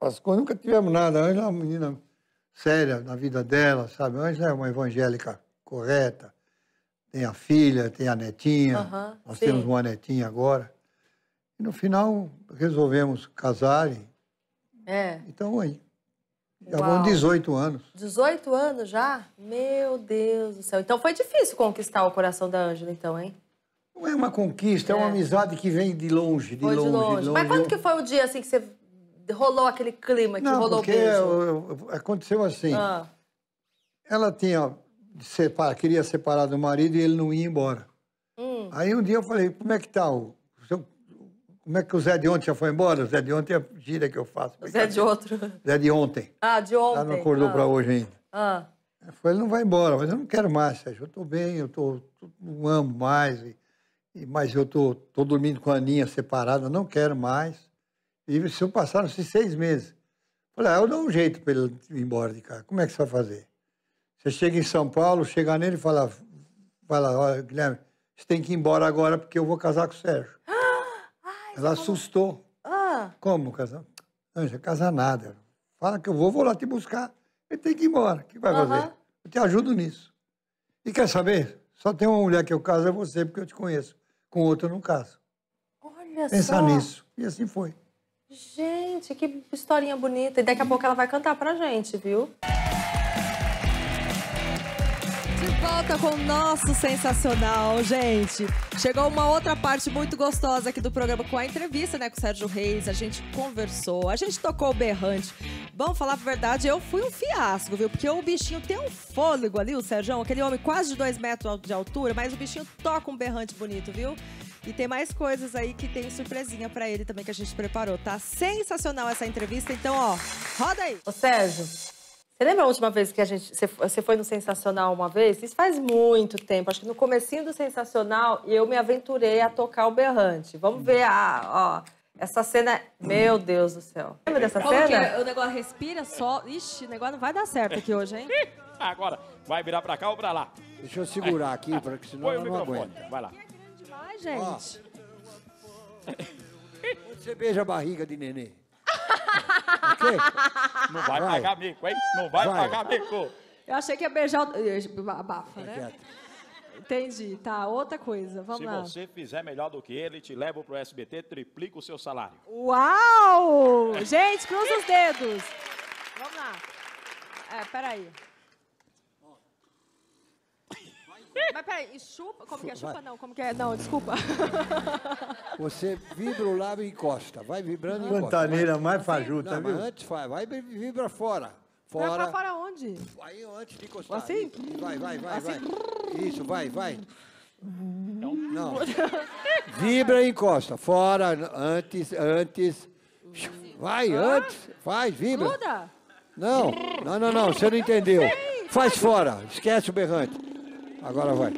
as coisas. Nunca tivemos nada. A Ângela é uma menina séria na vida dela, sabe? A Ângela é uma evangélica correta. Tem a filha, tem a netinha. Uhum, nós sim. temos uma netinha agora. E no final, resolvemos casar. E... É. Então, aí. Já vão 18 anos. 18 anos já? Meu Deus do céu. Então foi difícil conquistar o coração da Ângela, então, hein? Não é uma conquista, é, é uma amizade que vem de longe, de, longe, de longe, de longe. Mas quando que foi o dia assim que você rolou aquele clima, que Não, rolou porque beijo? aconteceu assim. Ah. Ela tinha separa, queria separar do marido e ele não ia embora. Hum. Aí um dia eu falei, como é que tá o como é que o Zé de ontem já foi embora? O Zé de ontem é a gira que eu faço. O Zé de outro. Zé de ontem. Ah, de ontem. Ela não acordou ah. para hoje ainda. Ah. Foi, falou, ele não vai embora, mas eu não quero mais, Sérgio. Eu estou bem, eu tô, não amo mais, e, e, mas eu estou tô, tô dormindo com a Aninha separada, não quero mais. E se eu passaram-se seis meses. Falei, ah, eu dou um jeito para ele ir embora de cá. Como é que você vai fazer? Você chega em São Paulo, chega nele e fala, fala, olha, Guilherme, você tem que ir embora agora porque eu vou casar com o Sérgio. Ah! Ela como... assustou. Ah. Como, casar? Anja, casar nada. Fala que eu vou, vou lá te buscar. Ele tem que ir embora. O que vai fazer? Eu te ajudo nisso. E quer saber? Só tem uma mulher que eu caso, é você, porque eu te conheço. Com outra eu não caso. Olha Pensar só. nisso. E assim foi. Gente, que historinha bonita. E daqui a pouco ela vai cantar pra gente, viu? volta com o nosso sensacional, gente. Chegou uma outra parte muito gostosa aqui do programa com a entrevista, né, com o Sérgio Reis. A gente conversou, a gente tocou o berrante. Vamos falar a verdade, eu fui um fiasco, viu? Porque o bichinho tem um fôlego ali, o Sérgio, aquele homem quase de dois metros de altura, mas o bichinho toca um berrante bonito, viu? E tem mais coisas aí que tem surpresinha para ele também que a gente preparou, tá? Sensacional essa entrevista, então, ó, roda aí. Ô, Sérgio, você lembra a última vez que a gente você foi no Sensacional uma vez? Isso faz muito tempo. Acho que no comecinho do Sensacional eu me aventurei a tocar o berrante. Vamos ver a, ó, essa cena. Meu Deus do céu. Lembra dessa Como cena? Que é? o negócio respira só. Ixi, o negócio não vai dar certo aqui hoje, hein? Agora, vai virar pra cá ou pra lá? Deixa eu segurar aqui, é. porque senão eu não aguento. Vai lá. Aqui é grande demais, gente. você beija a barriga de neném quê? Não vai, vai. pagar mico, hein? Não vai, vai, pagar mico. Eu achei que ia beijar o... Abafa, né? Quieto. Entendi, tá. Outra coisa, vamos Se lá. Se você fizer melhor do que ele, te levo pro SBT, triplica o seu salário. Uau! Gente, cruza os dedos. Vamos lá. É, peraí. Mas peraí, chupa. Como que é? Chupa não, como que é? Não, desculpa. Você vibra o lábio e encosta. Vai vibrando e encosta. Pantaneira mais fajuta, não, viu? mas antes faz, vai e vibra fora. Fora. Vai pra fora onde? Aí antes de encostar. Assim? Vai, vai, vai, Assim? vai. Isso, vai, vai. Não. Vibra e encosta. Fora, antes, antes. Vai, antes. Faz, vibra. Não, não, não, não, você não entendeu. Faz fora, esquece o berrante. Agora vai.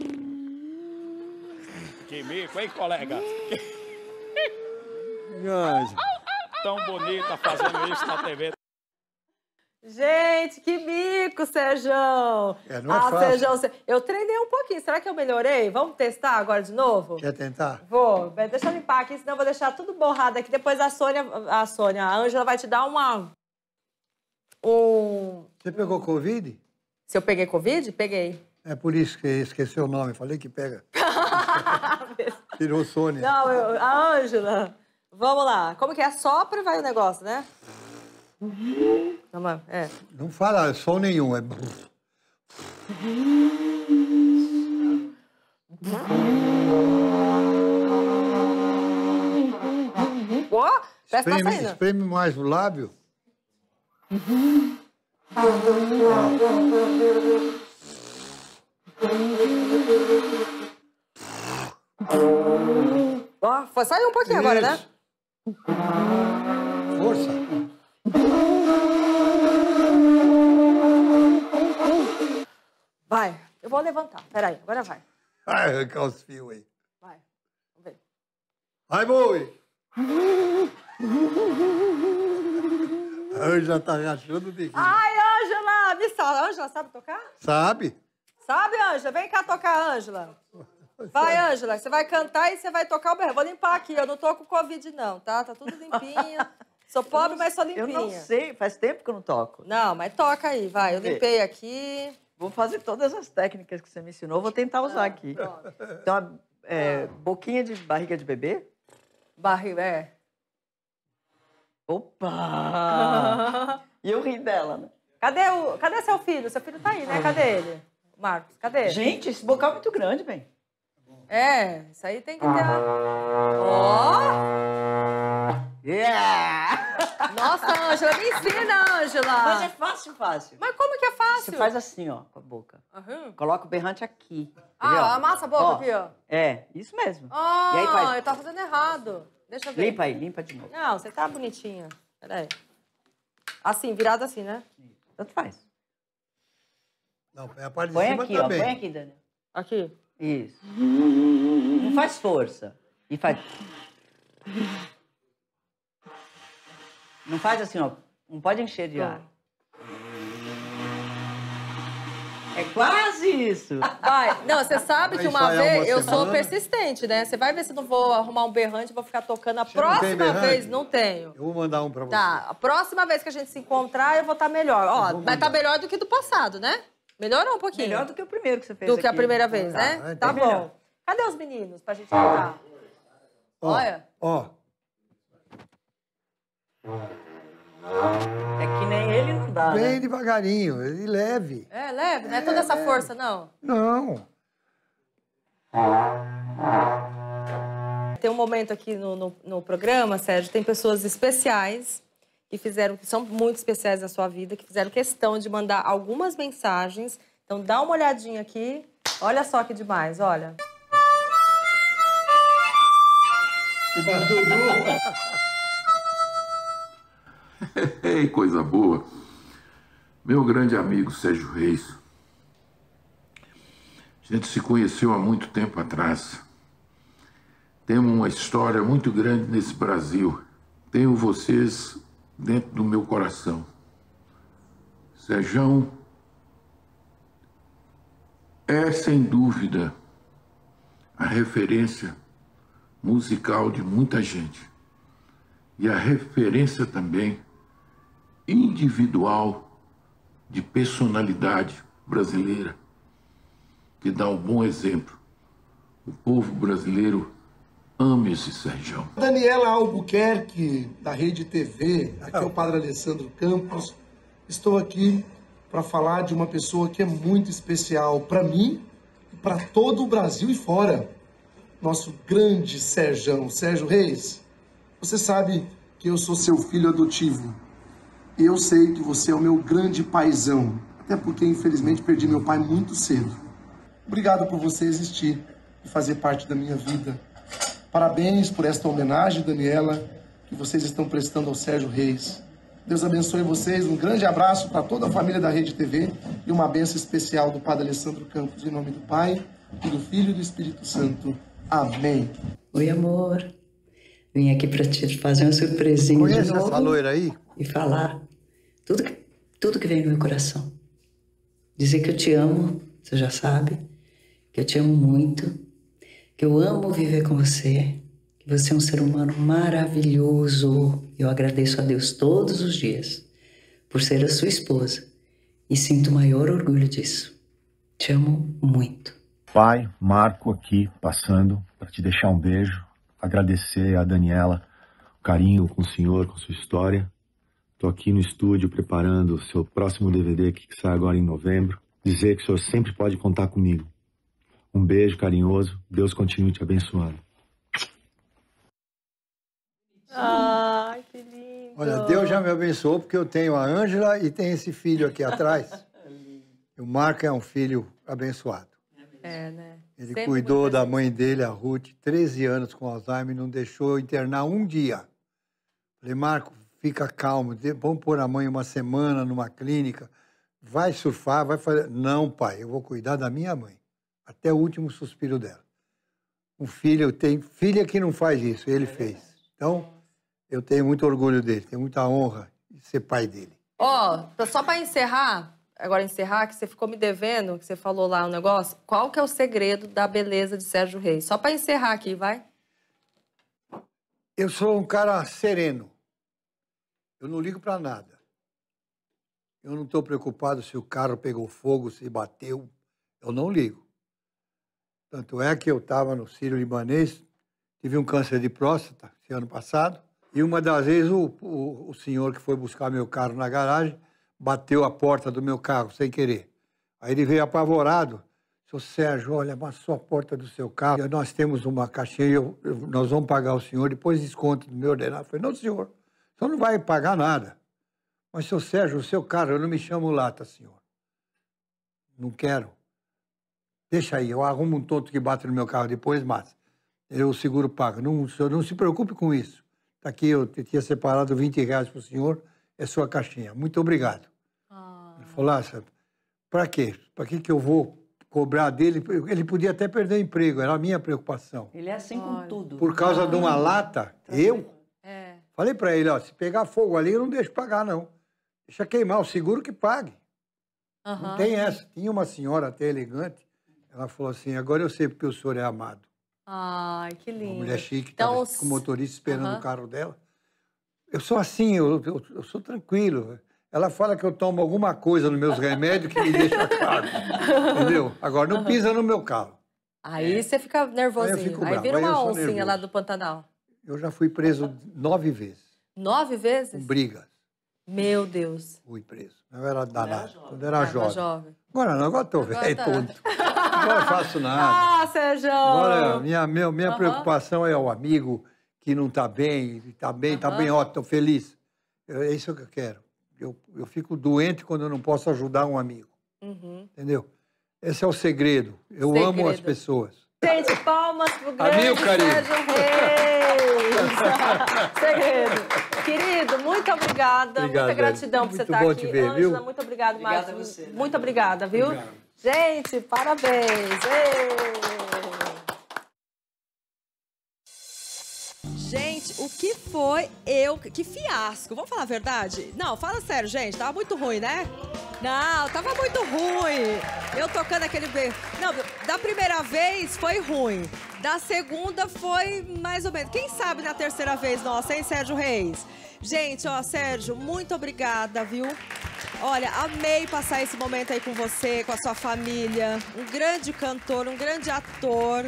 Que mico, hein, colega? Mas... Tão bonita fazendo isso na TV. Gente, que mico, Sejão! É, não é ah, fácil. Sejão, eu treinei um pouquinho. Será que eu melhorei? Vamos testar agora de novo? Quer tentar? Vou. Deixa eu limpar aqui, senão eu vou deixar tudo borrado aqui. Depois a Sônia, a Sônia, a Ângela vai te dar uma... Um... Você pegou Covid? Se eu peguei Covid? Peguei. É por isso que esqueceu o nome, falei que pega. Tirou Sônia. Não, eu, a Ângela. Vamos lá. Como que é? Sopra vai o negócio, né? Não, é. Não fala som nenhum, é. Ó, oh, espreme, tá Espreme mais o lábio. Ah. Ó, oh, um pouquinho Isso. agora, né? Força. Vai, eu vou levantar. Peraí, agora vai. Vai arrancar os fios aí. Vai, vamos ver. Vai, Bowie! Ângela tá rachando o biquinho. Ai, Ângela! Me sala. Ângela sabe tocar? Sabe. Sabe, Ângela? Vem cá tocar, Ângela. Vai, Ângela, você vai cantar e você vai tocar o berro. Vou limpar aqui, eu não tô com Covid, não, tá? Tá tudo limpinho. Sou pobre, não, mas sou limpinha. Eu não sei, faz tempo que eu não toco. Não, mas toca aí, vai. Eu limpei aqui. Vou fazer todas as técnicas que você me ensinou, vou tentar usar ah, aqui. Pronto. Então, é, ah. boquinha de barriga de bebê. Barriga, é. Opa! e eu ri dela, né? Cadê, o, cadê seu filho? Seu filho tá aí, né? Cadê ele? Marcos, cadê? Gente, esse bocal é muito grande, bem. É, isso aí tem que ter. Ó! Oh! Yeah! Nossa, Ângela, me ensina, Ângela! Mas é fácil, fácil. Mas como que é fácil? Você faz assim, ó, com a boca. Uhum. Coloca o berrante aqui. Ah, entendeu? amassa a boca ó, aqui, ó. É, isso mesmo. Ah, e aí faz... eu tava fazendo errado. Deixa eu ver. Limpa aí, limpa de novo. Não, você tá bonitinha. Peraí. Assim, virado assim, né? Tanto faz. Não, é a parte põe de cima aqui, também. Ó, põe aqui, Daniel. Aqui. Isso. Não faz força. E faz. Não faz assim, ó. Não pode encher de ar. É quase isso. Vai. Não, você sabe que uma vez uma eu sou persistente, né? Você vai ver se não vou arrumar um berrante, vou ficar tocando. A você próxima não vez não tenho. Eu vou mandar um pra tá, você. Tá. A próxima vez que a gente se encontrar, eu vou estar tá melhor. Ó, estar tá melhor do que do passado, né? Melhorou um pouquinho. Melhor do que o primeiro que você fez. Do que a primeira vez, tá, né? Tá, tá bom. Melhor. Cadê os meninos pra gente cantar? Ó, Olha. Ó. É que nem ele não dá. Bem né? devagarinho, ele leve. É, leve, é, não é toda essa leve. É. força, não? Não. Tem um momento aqui no, no, no programa, Sérgio, tem pessoas especiais que fizeram, que são muito especiais na sua vida, que fizeram questão de mandar algumas mensagens. Então dá uma olhadinha aqui. Olha só que demais, olha. Ei, coisa boa. Meu grande amigo Sérgio Reis. A gente se conheceu há muito tempo atrás. Temos uma história muito grande nesse Brasil. Tenho vocês dentro do meu coração. Sejão é, sem dúvida, a referência musical de muita gente e a referência também individual de personalidade brasileira, que dá um bom exemplo. O povo brasileiro ame esse Sérgio. Daniela Albuquerque, da Rede TV, aqui é o Padre Alessandro Campos. Estou aqui para falar de uma pessoa que é muito especial para mim e para todo o Brasil e fora. Nosso grande Sérgio, Sérgio Reis. Você sabe que eu sou seu filho adotivo. E eu sei que você é o meu grande paizão. Até porque, infelizmente, perdi meu pai muito cedo. Obrigado por você existir e fazer parte da minha vida. Parabéns por esta homenagem, Daniela, que vocês estão prestando ao Sérgio Reis. Deus abençoe vocês. Um grande abraço para toda a família da Rede TV e uma benção especial do Padre Alessandro Campos. Em nome do Pai, e do Filho e do Espírito Santo. Amém. Oi, amor. Vim aqui para te fazer uma surpresinha. Oi, essa loira aí? E falar tudo que, tudo que vem no meu coração. Dizer que eu te amo, você já sabe, que eu te amo muito eu amo viver com você. Que você é um ser humano maravilhoso. Eu agradeço a Deus todos os dias por ser a sua esposa e sinto o maior orgulho disso. Te amo muito. Pai, Marco aqui passando para te deixar um beijo, agradecer a Daniela o carinho com o senhor, com sua história. Estou aqui no estúdio preparando o seu próximo DVD que sai agora em novembro. Dizer que o senhor sempre pode contar comigo. Um beijo carinhoso. Deus continue te abençoando. Ai, que lindo. Olha, Deus já me abençoou porque eu tenho a Ângela e tem esse filho aqui atrás. o Marco é um filho abençoado. É, né? Ele Sempre cuidou da mãe dele, a Ruth, 13 anos com Alzheimer, não deixou internar um dia. Falei, Marco, fica calmo, vamos pôr a mãe uma semana numa clínica, vai surfar, vai fazer. Não, pai, eu vou cuidar da minha mãe até o último suspiro dela. Um filho, eu tenho filha que não faz isso, ele é fez. Então, eu tenho muito orgulho dele, tenho muita honra de ser pai dele. Ó, oh, só para encerrar, agora encerrar, que você ficou me devendo, que você falou lá um negócio, qual que é o segredo da beleza de Sérgio Reis? Só para encerrar aqui, vai. Eu sou um cara sereno. Eu não ligo para nada. Eu não estou preocupado se o carro pegou fogo, se bateu. Eu não ligo. Tanto é que eu estava no Sírio Libanês, tive um câncer de próstata esse ano passado, e uma das vezes o, o, o senhor que foi buscar meu carro na garagem bateu a porta do meu carro sem querer. Aí ele veio apavorado. Seu Sérgio, olha, amassou a porta do seu carro. Nós temos uma caixinha, eu, eu, nós vamos pagar o senhor, depois desconto do meu ordenado. Eu falei, não, senhor, o senhor não vai pagar nada. Mas, seu Sérgio, o seu carro, eu não me chamo Lata, senhor. Não quero. Deixa aí, eu arrumo um tonto que bate no meu carro depois, mas eu seguro pago. Não, não se preocupe com isso. Está aqui, eu tinha separado 20 reais para o senhor, é sua caixinha. Muito obrigado. Ah. Ele falou, ah, para quê? Para que, que eu vou cobrar dele? Ele podia até perder o emprego, era a minha preocupação. Ele é assim Olha. com tudo. Por causa ah. de uma lata, eu é. falei para ele, ó, se pegar fogo ali, eu não deixo pagar, não. Deixa queimar, o seguro que pague. Uhum. Não tem essa. Tinha uma senhora até elegante, ela falou assim: agora eu sei porque o senhor é amado. Ai, que lindo. Uma mulher chique, então, com o motorista esperando o carro dela. Eu sou assim, eu, eu, eu, sou tranquilo. Ela fala que eu tomo alguma coisa nos meus remédios que me deixa claro. entendeu? Agora, não pisa no meu carro. Aí é. você fica nervosinho. Aí, eu fico bravo. Aí vira uma oncinha lá do Pantanal. Eu já fui preso nove vezes. Nove vezes? Com briga. Meu Deus. Fui preso. Eu era danado. Quando era jovem. Agora não, agora estou velho, tá. tonto. Agora faço nada. Ah, Sérgio! Agora, minha minha, minha uhum. preocupação é o amigo que não está bem, está bem, está uhum. bem, ó, estou feliz. Eu, é isso que eu quero. Eu, eu fico doente quando eu não posso ajudar um amigo. Uhum. Entendeu? Esse é o segredo. Eu segredo. amo as pessoas. Gente, palmas pro grande Amigo, Sérgio Reis. segredo. Querido, muito obrigada. muita gratidão por você estar tá aqui. Te ver, Angela, viu? muito obrigado, Márcio. Né? Muito né? obrigada, viu? Obrigado. Gente, parabéns. Ei. Gente, o que foi eu. Que fiasco, vamos falar a verdade? Não, fala sério, gente. Tava muito ruim, né? Não, tava muito ruim. Eu tocando aquele. Não, da primeira vez foi ruim. Da segunda foi mais ou menos. Quem sabe na terceira vez nossa, hein, Sérgio Reis? Gente, ó, Sérgio, muito obrigada, viu? Olha, amei passar esse momento aí com você, com a sua família. Um grande cantor, um grande ator.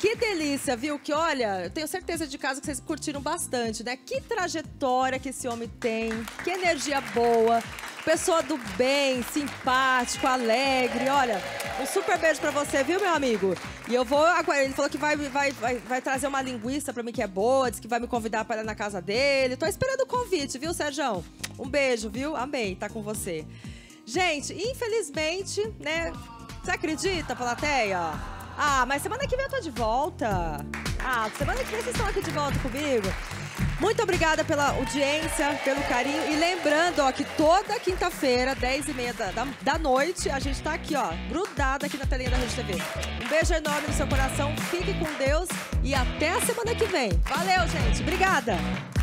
Que delícia, viu? Que olha, eu tenho certeza de casa que vocês curtiram bastante, né? Que trajetória que esse homem tem, que energia boa, pessoa do bem, simpático, alegre. Olha, um super beijo para você, viu, meu amigo? E eu vou ele falou que vai, vai, vai, vai trazer uma linguiça para mim que é boa, disse que vai me convidar para ir na casa dele. Tô esperando o convite, viu, Sérgio? Um beijo, viu? Amei tá com você. Gente, infelizmente, né? Você acredita, plateia? Ah, mas semana que vem eu tô de volta. Ah, semana que vem vocês estão aqui de volta comigo. Muito obrigada pela audiência, pelo carinho. E lembrando, ó, que toda quinta-feira, 10h30 da, da, da, noite, a gente tá aqui, ó, grudada aqui na telinha da Rede TV. Um beijo enorme no seu coração, fique com Deus e até a semana que vem. Valeu, gente. Obrigada.